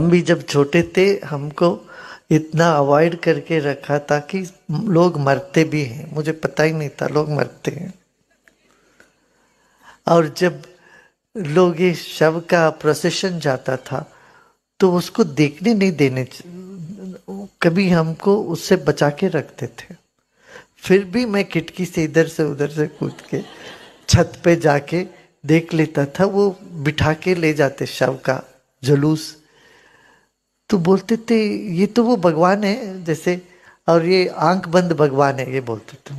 हम भी जब छोटे थे हमको इतना अवॉइड करके रखा था कि लोग मरते भी हैं मुझे पता ही नहीं था लोग मरते हैं और जब लोग ये शव का प्रोसेशन जाता था तो उसको देखने नहीं देने कभी हमको उससे बचा के रखते थे फिर भी मैं खिटकी से इधर से उधर से कूद के छत पे जाके देख लेता था वो बिठा के ले जाते शव का जुलूस तो बोलते थे ये तो वो भगवान है जैसे और ये आंख बंद भगवान है ये बोलते थे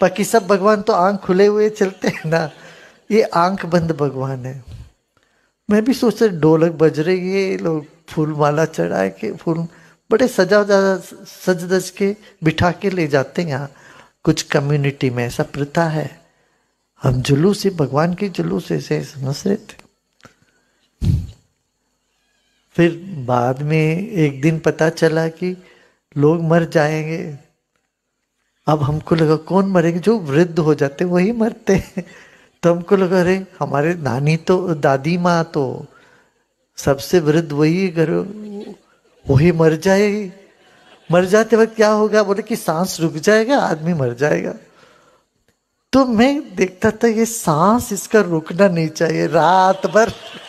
बाकी सब भगवान तो आंख खुले हुए चलते हैं ना ये आंख बंद भगवान है मैं भी सोच रहा ढोलक बज रही है लोग फूल माला चढ़ा के फूल बड़े सजा सज दज के बिठा के ले जाते हैं यहाँ कुछ कम्युनिटी में ऐसा प्रथा है हम जुलूस से भगवान के जुलूस ऐसे समझ रहे थे फिर बाद में एक दिन पता चला कि लोग मर जाएंगे अब हमको लगा कौन मरेंगे जो वृद्ध हो जाते वही मरते हैं तो हमको लगा अरे हमारे नानी तो दादी माँ तो सबसे वृद्ध वही घर वही मर जाएगी मर जाते वक्त क्या होगा बोले कि सांस रुक जाएगा आदमी मर जाएगा तो मैं देखता था ये सांस इसका रुकना नहीं चाहिए रात भर